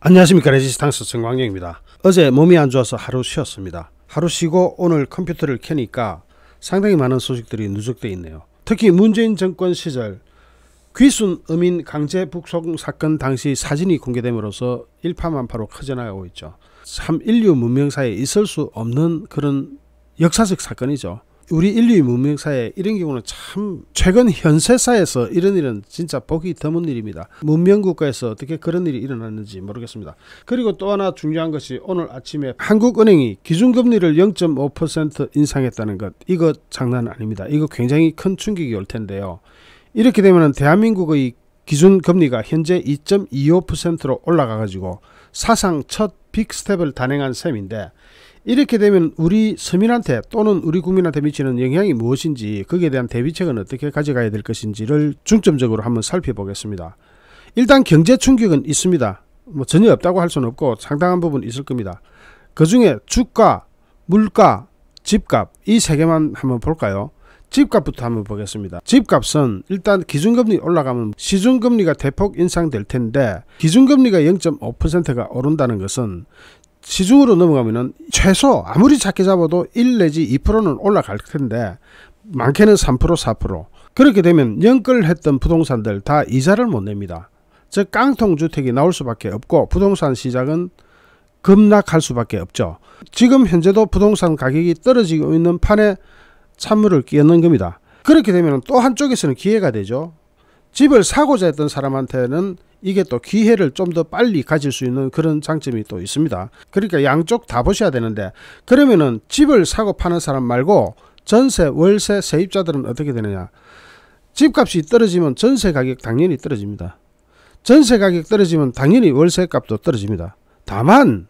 안녕하십니까 레지스탕스 정광영입니다. 어제 몸이 안 좋아서 하루 쉬었습니다. 하루 쉬고 오늘 컴퓨터를 켜니까 상당히 많은 소식들이 누적되어 있네요. 특히 문재인 정권 시절 귀순 음인 강제 북송 사건 당시 사진이 공개됨으로써 일파만파로 커져나가고 있죠. 참 인류 문명사에 있을 수 없는 그런 역사적 사건이죠. 우리 인류 의 문명사에 이런 경우는 참 최근 현세사에서 이런 일은 진짜 보기 드문 일입니다. 문명국가에서 어떻게 그런 일이 일어났는지 모르겠습니다. 그리고 또 하나 중요한 것이 오늘 아침에 한국은행이 기준금리를 0.5% 인상했다는 것. 이거 장난 아닙니다. 이거 굉장히 큰 충격이 올 텐데요. 이렇게 되면 대한민국의 기준금리가 현재 2.25%로 올라가가지고 사상 첫 빅스텝을 단행한 셈인데 이렇게 되면 우리 서민한테 또는 우리 국민한테 미치는 영향이 무엇인지 거기에 대한 대비책은 어떻게 가져가야 될 것인지를 중점적으로 한번 살펴보겠습니다. 일단 경제 충격은 있습니다. 뭐 전혀 없다고 할 수는 없고 상당한 부분 있을 겁니다. 그 중에 주가, 물가, 집값 이 세 개만 한번 볼까요? 집값부터 한번 보겠습니다. 집값은 일단 기준금리 올라가면 시중금리가 대폭 인상될 텐데 기준금리가 0.5%가 오른다는 것은 지중으로 넘어가면은 최소 아무리 작게 잡아도 1 내지 2%는 올라갈 텐데 많게는 3% 4% 그렇게 되면 연끌했던 부동산들 다 이자를 못 냅니다. 즉 깡통 주택이 나올 수밖에 없고 부동산 시장은 급락할 수밖에 없죠. 지금 현재도 부동산 가격이 떨어지고 있는 판에 찬물을 끼얹는 겁니다. 그렇게 되면 또 한쪽에서는 기회가 되죠. 집을 사고자 했던 사람한테는 이게 또 기회를 좀 더 빨리 가질 수 있는 그런 장점이 또 있습니다. 그러니까 양쪽 다 보셔야 되는데 그러면은 집을 사고 파는 사람 말고 전세, 월세, 세입자들은 어떻게 되느냐? 집값이 떨어지면 전세 가격 당연히 떨어집니다. 전세 가격 떨어지면 당연히 월세 값도 떨어집니다. 다만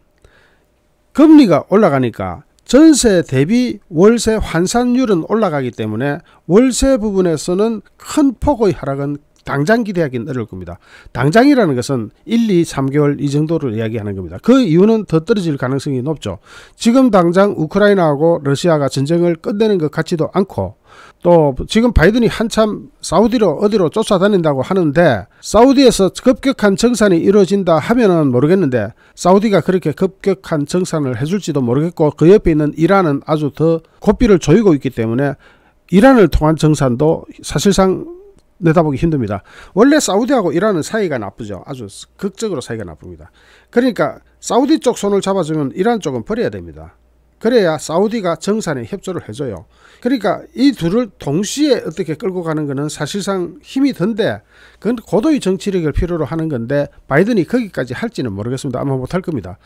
금리가 올라가니까 전세 대비 월세 환산율은 올라가기 때문에 월세 부분에서는 큰 폭의 하락은 당장 기대하기 어려울 겁니다. 당장이라는 것은 1, 2, 3개월 이 정도를 이야기하는 겁니다. 그 이유는 더 떨어질 가능성이 높죠. 지금 당장 우크라이나하고 러시아가 전쟁을 끝내는 것 같지도 않고 또 지금 바이든이 한참 사우디로 어디로 쫓아다닌다고 하는데 사우디에서 급격한 정산이 이루어진다 하면은 모르겠는데 사우디가 그렇게 급격한 정산을 해줄지도 모르겠고 그 옆에 있는 이란은 아주 더 고삐를 조이고 있기 때문에 이란을 통한 정산도 사실상 내다보기 힘듭니다. 원래 사우디하고 이란은 사이가 나쁘죠. 아주 극적으로 사이가 나쁩니다. 그러니까 사우디 쪽 손을 잡아주면 이란 쪽은 버려야 됩니다. 그래야 사우디가 정산에 협조를 해줘요. 그러니까 이 둘을 동시에 어떻게 끌고 가는 것은 사실상 힘이 든데 그건 고도의 정치력을 필요로 하는 건데 바이든이 거기까지 할지는 모르겠습니다. 아마 못할 겁니다.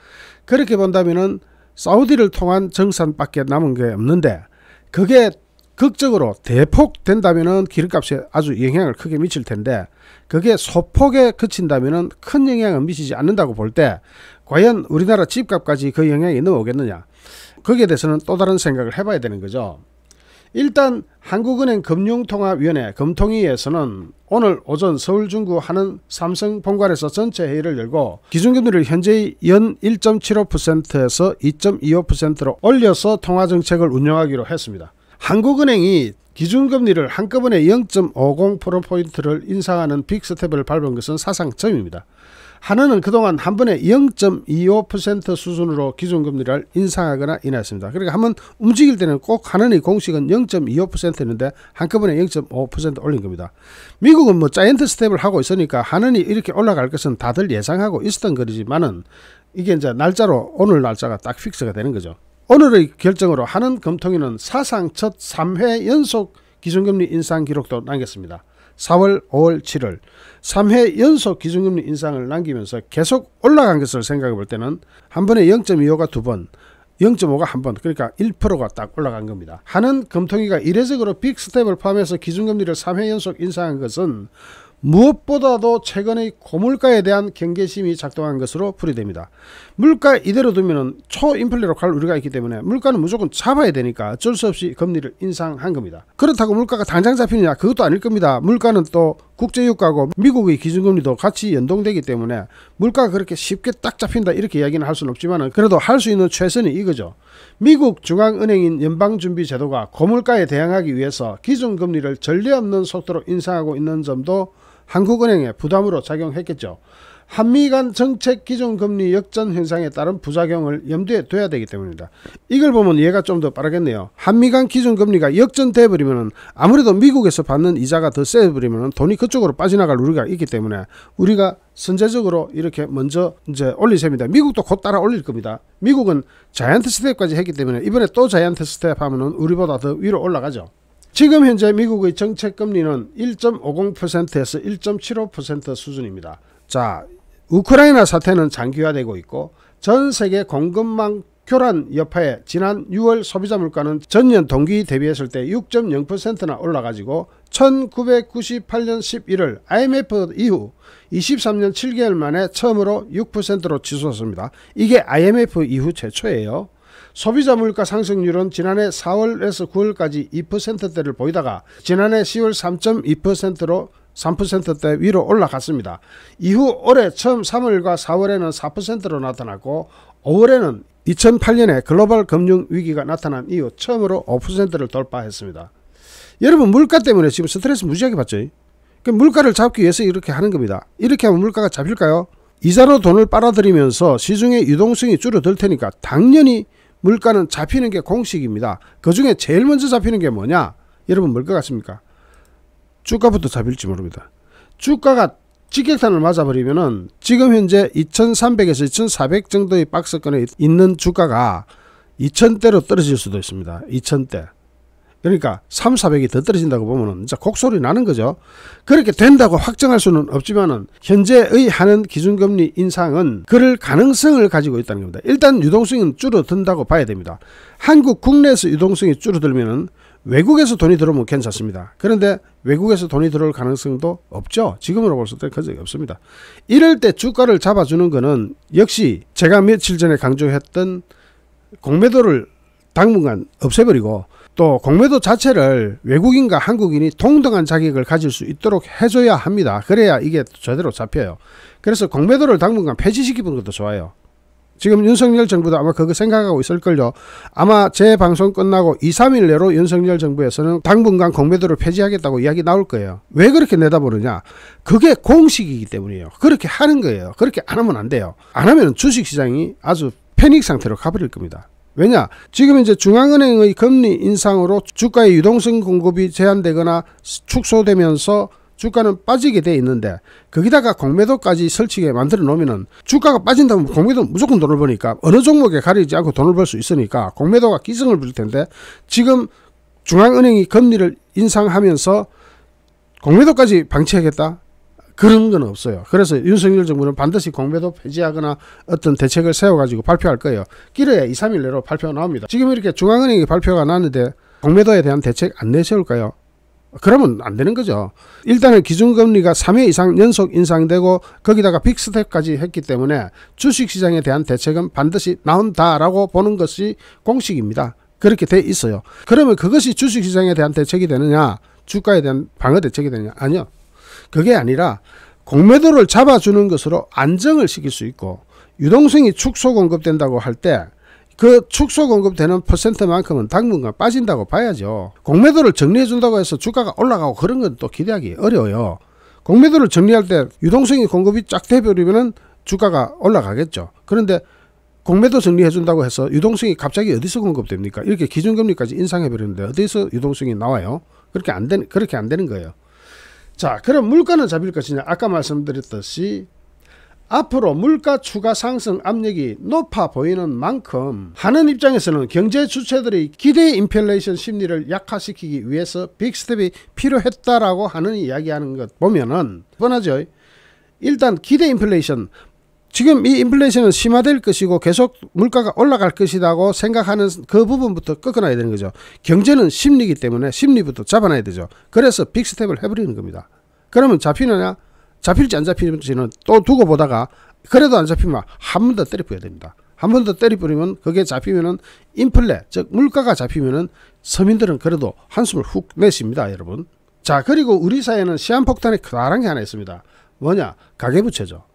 그렇게 본다면은 사우디를 통한 정산밖에 남은 게 없는데 그게 극적으로 대폭 된다면 기름값에 아주 영향을 크게 미칠 텐데 그게 소폭에 그친다면큰 영향을 미치지 않는다고 볼 때 과연 우리나라 집값까지 그 영향이 넘어오겠느냐 거기에 대해서는 또 다른 생각을 해봐야 되는 거죠. 일단 한국은행 금융통화위원회 금통위에서는 오늘 오전 서울 중구 하는 삼성 본관에서 전체 회의를 열고 기준금리를 현재의 연 1.75%에서 2.25%로 올려서 통화정책을 운영하기로 했습니다. 한국은행이 기준금리를 한꺼번에 0.50%포인트를 인상하는 빅스텝을 밟은 것은 사상 처음입니다. 하나는 그동안 한 번에 0.25% 수준으로 기준금리를 인상하거나 인하했습니다. 그러니까 한번 움직일 때는 꼭하나의 공식은 0.25%였는데 한꺼번에 0.5% 올린 겁니다. 미국은 뭐 자이언트 스텝을 하고 있으니까 하나이 이렇게 올라갈 것은 다들 예상하고 있었던 거지만은 리 이게 이제 날짜로 오늘 날짜가 딱 픽스가 되는 거죠. 오늘의 결정으로 하는 검통위는 사상 첫 3회 연속 기준금리 인상 기록도 남겼습니다. 4월, 5월, 7월 3회 연속 기준금리 인상을 남기면서 계속 올라간 것을 생각해 볼 때는 한 번에 0.25가 두 번, 0.5가 한 번, 그러니까 1%가 딱 올라간 겁니다. 하는 검통위가 이례적으로 빅스텝을 포함해서 기준금리를 3회 연속 인상한 것은 무엇보다도 최근의 고물가에 대한 경계심이 작동한 것으로 풀이됩니다. 물가 이대로 두면 초인플레로 갈 우려가 있기 때문에 물가는 무조건 잡아야 되니까 어쩔 수 없이 금리를 인상한 겁니다. 그렇다고 물가가 당장 잡히느냐 그것도 아닐 겁니다. 물가는 또 국제유가고 미국의 기준금리도 같이 연동되기 때문에 물가가 그렇게 쉽게 딱 잡힌다 이렇게 이야기는 할 수는 없지만 그래도 할 수 있는 최선이 이거죠. 미국 중앙은행인 연방준비제도가 고물가에 대항하기 위해서 기준금리를 전례 없는 속도로 인상하고 있는 점도 한국은행에 부담으로 작용했겠죠. 한미 간 정책 기준 금리 역전 현상에 따른 부작용을 염두에 둬야 되기 때문입니다. 이걸 보면 이해가 좀 더 빠르겠네요. 한미 간 기준 금리가 역전돼 버리면 아무래도 미국에서 받는 이자가 더 세져 버리면 돈이 그쪽으로 빠져나갈 우려가 있기 때문에 우리가 선제적으로 이렇게 먼저 이제 올릴 셈입니다. 미국도 곧 따라 올릴 겁니다. 미국은 자이언트 스텝까지 했기 때문에 이번에 또 자이언트 스텝 하면은 우리보다 더 위로 올라가죠. 지금 현재 미국의 정책 금리는 1.50%에서 1.75% 수준입니다. 자, 우크라이나 사태는 장기화되고 있고 전 세계 공급망 교란 여파에 지난 6월 소비자 물가는 전년 동기 대비했을 때 6.0%나 올라가지고 1998년 11월 IMF 이후 23년 7개월 만에 처음으로 6%로 치솟았습니다. 이게 IMF 이후 최초예요. 소비자 물가 상승률은 지난해 4월에서 9월까지 2%대를 보이다가 지난해 10월 3.2%로 3%대 위로 올라갔습니다. 이후 올해 처음 3월과 4월에는 4%로 나타났고 5월에는 2008년에 글로벌 금융 위기가 나타난 이후 처음으로 5%를 돌파했습니다. 여러분 물가 때문에 지금 스트레스 무지하게 받죠. 그 물가를 잡기 위해서 이렇게 하는 겁니다. 이렇게 하면 물가가 잡힐까요? 이자로 돈을 빨아들이면서 시중의 유동성이 줄어들 테니까 당연히 물가는 잡히는 게 공식입니다. 그 중에 제일 먼저 잡히는 게 뭐냐? 여러분 뭘 것 같습니까? 주가부터 잡힐지 모릅니다. 주가가 직격탄을 맞아버리면은 지금 현재 2,300에서 2,400 정도의 박스권에 있는 주가가 2,000대로 떨어질 수도 있습니다. 2,000대. 그러니까 3, 400이 더 떨어진다고 보면은 진 곡소리 나는 거죠. 그렇게 된다고 확정할 수는 없지만은 현재의 하는 기준금리 인상은 그럴 가능성을 가지고 있다는 겁니다. 일단 유동성은 줄어든다고 봐야 됩니다. 한국 국내에서 유동성이 줄어들면은 외국에서 돈이 들어오면 괜찮습니다. 그런데 외국에서 돈이 들어올 가능성도 없죠. 지금으로 봤을 때거 없습니다. 이럴 때 주가를 잡아주는 거는 역시 제가 며칠 전에 강조했던 공매도를 당분간 없애버리고 또 공매도 자체를 외국인과 한국인이 동등한 자격을 가질 수 있도록 해줘야 합니다. 그래야 이게 제대로 잡혀요. 그래서 공매도를 당분간 폐지시키는 것도 좋아요. 지금 윤석열 정부도 아마 그거 생각하고 있을걸요. 아마 제 방송 끝나고 2, 3일 내로 윤석열 정부에서는 당분간 공매도를 폐지하겠다고 이야기 나올 거예요. 왜 그렇게 내다보느냐? 그게 공식이기 때문이에요. 그렇게 하는 거예요. 그렇게 안 하면 안 돼요. 안 하면 주식시장이 아주 패닉 상태로 가버릴 겁니다. 왜냐? 지금 이제 중앙은행의 금리 인상으로 주가의 유동성 공급이 제한되거나 축소되면서 주가는 빠지게 돼 있는데 거기다가 공매도까지 설치게 만들어 놓으면은 주가가 빠진다면 공매도 무조건 돈을 버니까 어느 종목에 가리지 않고 돈을 벌 수 있으니까 공매도가 기승을 부릴 텐데 지금 중앙은행이 금리를 인상하면서 공매도까지 방치하겠다 그런 건 없어요. 그래서 윤석열 정부는 반드시 공매도 폐지하거나 어떤 대책을 세워가지고 발표할 거예요. 길어야 2, 3일 내로 발표가 나옵니다. 지금 이렇게 중앙은행이 발표가 났는데 공매도에 대한 대책 안 내세울까요? 그러면 안 되는 거죠. 일단은 기준금리가 3회 이상 연속 인상되고 거기다가 빅스텝까지 했기 때문에 주식시장에 대한 대책은 반드시 나온다라고 보는 것이 공식입니다. 그렇게 돼 있어요. 그러면 그것이 주식시장에 대한 대책이 되느냐 주가에 대한 방어 대책이 되느냐 아니요. 그게 아니라 공매도를 잡아주는 것으로 안정을 시킬 수 있고 유동성이 축소 공급된다고 할 때 그 축소 공급되는 퍼센트만큼은 당분간 빠진다고 봐야죠. 공매도를 정리해준다고 해서 주가가 올라가고 그런 건 또 기대하기 어려워요. 공매도를 정리할 때 유동성이 공급이 쫙 돼버리면 주가가 올라가겠죠. 그런데 공매도 정리해준다고 해서 유동성이 갑자기 어디서 공급됩니까? 이렇게 기준금리까지 인상해버리는데 어디서 유동성이 나와요? 그렇게 안 되는, 그렇게 안 되는 거예요. 자, 그럼 물가는 잡힐 것이냐? 아까 말씀드렸듯이 앞으로 물가 추가 상승 압력이 높아 보이는 만큼 하는 입장에서는 경제 주체들이 기대 인플레이션 심리를 약화시키기 위해서 빅스텝이 필요했다라고 하는 이야기하는 것 보면은 뻔하죠. 일단 기대 인플레이션 지금 이 인플레이션은 심화될 것이고 계속 물가가 올라갈 것이라고 생각하는 그 부분부터 꺾어놔야 되는 거죠. 경제는 심리기 때문에 심리부터 잡아놔야 되죠. 그래서 빅스텝을 해버리는 겁니다. 그러면 잡히느냐? 잡힐지 안 잡힐지는 또 두고 보다가 그래도 안 잡히면 한 번 더 때려뿌려야 됩니다. 한 번 더 때려뿌리면 그게 잡히면은 인플레, 즉 물가가 잡히면은 서민들은 그래도 한숨을 훅내십니다 여러분. 자, 그리고 우리 사회는 시한폭탄이 커다란 게 하나 있습니다. 뭐냐? 가계부채죠.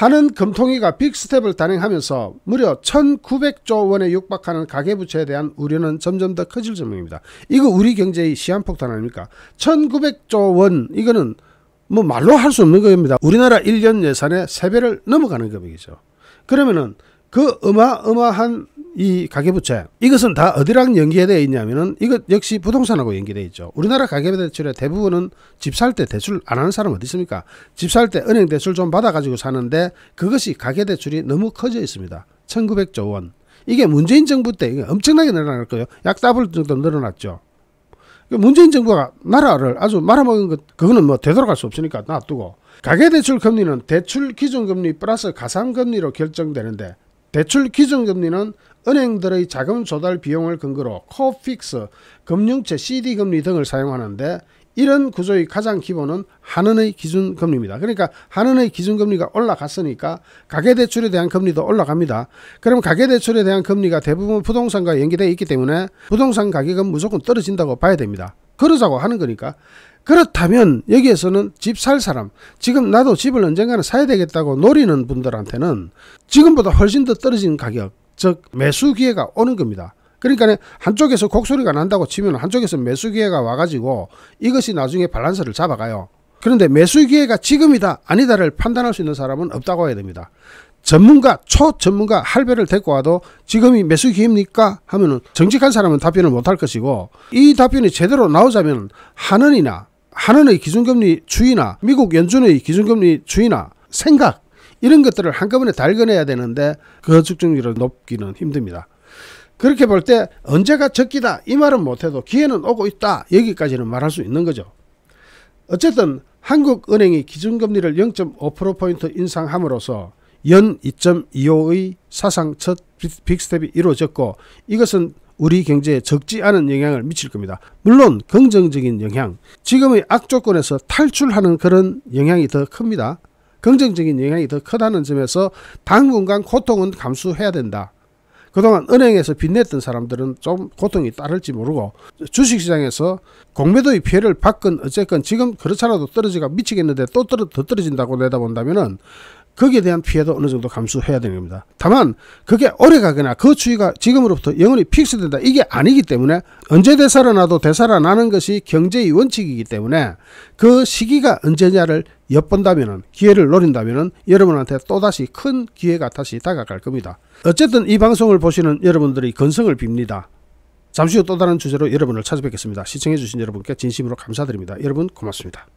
하는 금통위가 빅스텝을 단행하면서 무려 1900조 원에 육박하는 가계부채에 대한 우려는 점점 더 커질 전망입니다. 이거 우리 경제의 시한폭탄 아닙니까? 1900조 원 이거는 뭐 말로 할 수 없는 겁니다. 우리나라 1년 예산의 3배를 넘어가는 금액이죠. 그러면은 그 어마어마한 이 가계부채 이것은 다 어디랑 연계되어 있냐면은 이것 역시 부동산하고 연계되어 있죠 우리나라 가계부대출의 대부분은 집 살 때 대출 안 하는 사람 어디 있습니까 집 살 때 은행 대출 좀 받아 가지고 사는데 그것이 가계대출이 너무 커져 있습니다 1900조 원 이게 문재인 정부 때 엄청나게 늘어날 거예요 약 더블 정도 늘어났죠 그 문재인 정부가 나라를 아주 말아먹은 것 그거는 뭐 되돌아갈 수 없으니까 놔두고 가계대출 금리는 대출 기준금리 플러스 가상금리로 결정되는데 대출 기준금리는 은행들의 자금 조달 비용을 근거로 코픽스, 금융채 CD금리 등을 사용하는데 이런 구조의 가장 기본은 한은의 기준금리입니다. 그러니까 한은의 기준금리가 올라갔으니까 가계대출에 대한 금리도 올라갑니다. 그럼 가계대출에 대한 금리가 대부분 부동산과 연계되어 있기 때문에 부동산 가격은 무조건 떨어진다고 봐야 됩니다. 그러자고 하는 거니까. 그렇다면 여기에서는 집 살 사람, 지금 나도 집을 언젠가는 사야 되겠다고 노리는 분들한테는 지금보다 훨씬 더 떨어진 가격, 즉 매수 기회가 오는 겁니다. 그러니까 한쪽에서 곡소리가 난다고 치면 한쪽에서 매수 기회가 와가지고 이것이 나중에 밸런스를 잡아가요. 그런데 매수 기회가 지금이다 아니다를 판단할 수 있는 사람은 없다고 해야 됩니다. 전문가, 초전문가 할배를 데리고 와도 지금이 매수 기입니까? 하면은 정직한 사람은 답변을 못 할 것이고 이 답변이 제대로 나오자면 한은이나 한은의 기준금리 추이나 미국 연준의 기준금리 추이나 생각 이런 것들을 한꺼번에 달궈내야 되는데 그측정률을 높기는 힘듭니다. 그렇게 볼 때 언제가 적기다 이 말은 못해도 기회는 오고 있다 여기까지는 말할 수 있는 거죠. 어쨌든 한국은행이 기준금리를 0.5%포인트 인상함으로써 연 2.25의 사상 첫 빅스텝이 이루어졌고 이것은 우리 경제에 적지 않은 영향을 미칠 겁니다. 물론 긍정적인 영향, 지금의 악조건에서 탈출하는 그런 영향이 더 큽니다. 긍정적인 영향이 더 크다는 점에서 당분간 고통은 감수해야 된다. 그동안 은행에서 빚냈던 사람들은 좀 고통이 따를지 모르고 주식시장에서 공매도의 피해를 받건 어쨌건 지금 그렇잖아도 떨어지가 미치겠는데 또더 떨어진다고 내다본다면 거기에 대한 피해도 어느 정도 감수해야 되는 겁니다. 다만 그게 오래가거나 그추위가 지금으로부터 영원히 픽스된다 이게 아니기 때문에 언제 되살아나도 되살아나는 것이 경제의 원칙이기 때문에 그 시기가 언제냐를 엿본다면 기회를 노린다면 여러분한테 또다시 큰 기회가 다시 다가갈 겁니다. 어쨌든 이 방송을 보시는 여러분들이 건성을 빕니다. 잠시 후 또 다른 주제로 여러분을 찾아뵙겠습니다. 시청해주신 여러분께 진심으로 감사드립니다. 여러분 고맙습니다.